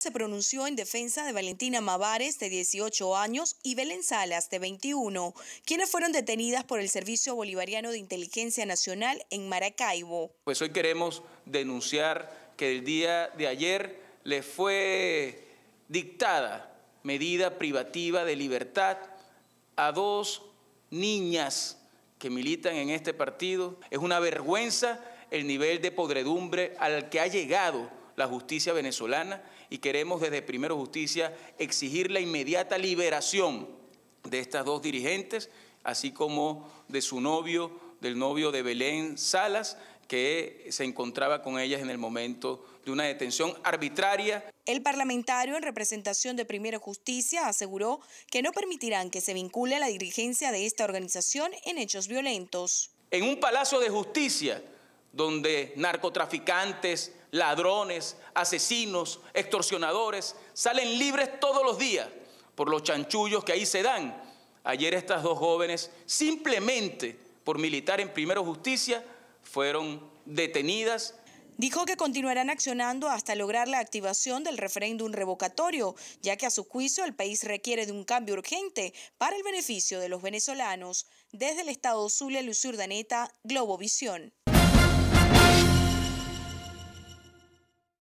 se pronunció en defensa de Valentina Mavares, de 18 años, y Belén Salas, de 21, quienes fueron detenidas por el Servicio Bolivariano de Inteligencia Nacional en Maracaibo. Pues hoy queremos denunciar que el día de ayer le fue dictada medida privativa de libertad a dos niñas que militan en este partido. Es una vergüenza el nivel de podredumbre al que ha llegado la justicia venezolana y queremos desde Primero Justicia exigir la inmediata liberación de estas dos dirigentes, así como de su novio, del novio de Belén Salas, que se encontraba con ellas en el momento de una detención arbitraria. El parlamentario en representación de Primero Justicia aseguró que no permitirán que se vincule a la dirigencia de esta organización en hechos violentos. En un palacio de justicia donde narcotraficantes, ladrones, asesinos, extorsionadores, salen libres todos los días por los chanchullos que ahí se dan. Ayer estas dos jóvenes, simplemente por militar en Primero Justicia, fueron detenidas Dijo que continuarán accionando hasta lograr la activación del referéndum revocatorio, ya que a su juicio el país requiere de un cambio urgente para el beneficio de los venezolanos. Desde el estado Zulia, Luz Urdaneta, Globovisión.